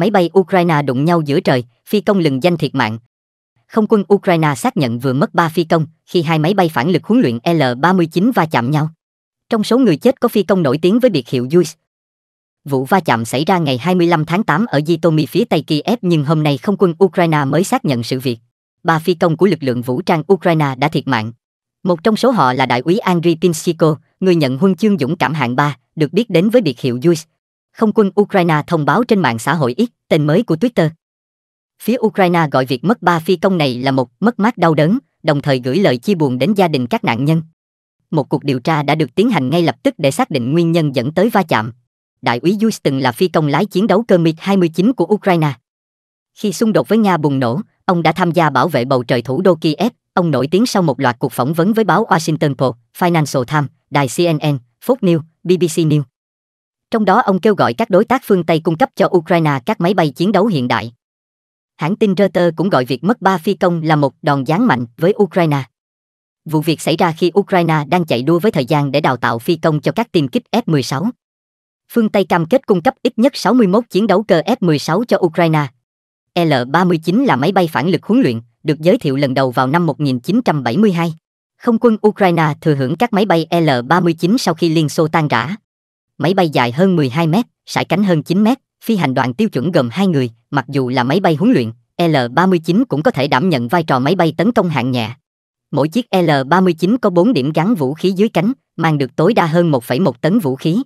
Máy bay Ukraine đụng nhau giữa trời, phi công lừng danh thiệt mạng. Không quân Ukraine xác nhận vừa mất 3 phi công khi hai máy bay phản lực huấn luyện L-39 va chạm nhau. Trong số người chết có phi công nổi tiếng với biệt hiệu Juice. Vụ va chạm xảy ra ngày 25 tháng 8 ở Zhytomyr phía tây Kiev nhưng hôm nay không quân Ukraine mới xác nhận sự việc. Ba phi công của lực lượng vũ trang Ukraine đã thiệt mạng. Một trong số họ là đại úy Andriy Tinshiko, người nhận huân chương dũng cảm hạng 3, được biết đến với biệt hiệu Juice, không quân Ukraine thông báo trên mạng xã hội X, tên mới của Twitter. Phía Ukraine gọi việc mất ba phi công này là một mất mát đau đớn, đồng thời gửi lời chia buồn đến gia đình các nạn nhân. Một cuộc điều tra đã được tiến hành ngay lập tức để xác định nguyên nhân dẫn tới va chạm. Đại úy Yus từng là phi công lái chiến đấu cơ MiG-29 của Ukraine. Khi xung đột với Nga bùng nổ, ông đã tham gia bảo vệ bầu trời thủ đô Kiev. Ông nổi tiếng sau một loạt cuộc phỏng vấn với báo Washington Post, Financial Times, đài CNN, Fox News, BBC News. Trong đó ông kêu gọi các đối tác phương Tây cung cấp cho Ukraine các máy bay chiến đấu hiện đại. Hãng tin Reuters cũng gọi việc mất ba phi công là một đòn giáng mạnh với Ukraine. Vụ việc xảy ra khi Ukraine đang chạy đua với thời gian để đào tạo phi công cho các tiêm kích F-16. Phương Tây cam kết cung cấp ít nhất 61 chiến đấu cơ F-16 cho Ukraine. L-39 là máy bay phản lực huấn luyện, được giới thiệu lần đầu vào năm 1972. Không quân Ukraine thừa hưởng các máy bay L-39 sau khi Liên Xô tan rã. Máy bay dài hơn 12 mét, sải cánh hơn 9 mét, phi hành đoàn tiêu chuẩn gồm hai người, mặc dù là máy bay huấn luyện, L-39 cũng có thể đảm nhận vai trò máy bay tấn công hạng nhẹ. Mỗi chiếc L-39 có 4 điểm gắn vũ khí dưới cánh, mang được tối đa hơn 1,1 tấn vũ khí,